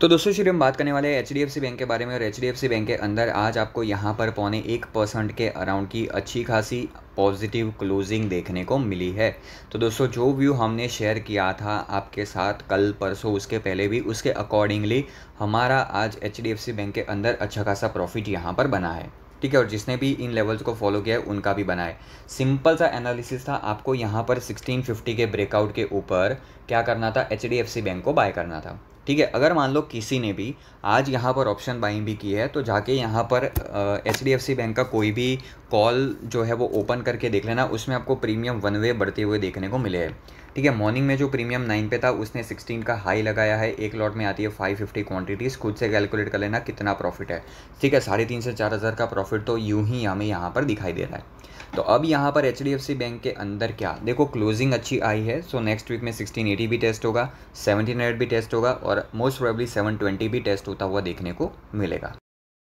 तो दोस्तों श्री हम बात करने वाले हैं एच बैंक के बारे में और H D F C bank के अंदर आज आपको यहाँ पर पौने एक परसेंट के अराउंड की अच्छी खासी पॉजिटिव क्लोजिंग देखने को मिली है तो दोस्तों जो व्यू हमने शेयर किया था आपके साथ कल परसों उसके पहले भी उसके अकॉर्डिंगली हमारा आज H D F C bank के अंदर अच्छा खासा प्रॉफिट यहाँ पर बना है ठीक है और जिसने भी इन लेवल्स को फॉलो किया है उनका भी बना है सिंपल सा एनालिसिस था आपको यहाँ पर 1650 के ब्रेकआउट के ऊपर क्या करना था एच बैंक को बाय करना था ठीक है अगर मान लो किसी ने भी आज यहाँ पर ऑप्शन बाइंग भी की है तो जाके यहाँ पर H D F C bank का कोई भी कॉल जो है वो ओपन करके देख लेना उसमें आपको प्रीमियम वन वे बढ़ते हुए देखने को मिले हैं ठीक है मॉर्निंग में जो प्रीमियम नाइन पे था उसने सिक्सटीन का हाई लगाया है एक लॉट में आती है फाइव फिफ्टी क्वान्टिटीज़ खुद से कैलकुलेट कर लेना कितना प्रॉफिट है ठीक है साढ़े तीन से चार हज़ार का प्रॉफिट तो यूँ ही हमें यहाँ पर दिखाई दे रहा है तो अब यहाँ पर एच बैंक के अंदर क्या देखो क्लोजिंग अच्छी आई है सो नेक्स्ट वीक में 1680 भी टेस्ट होगा 1700 भी टेस्ट होगा और मोस्ट सेवन 720 भी टेस्ट होता हुआ देखने को मिलेगा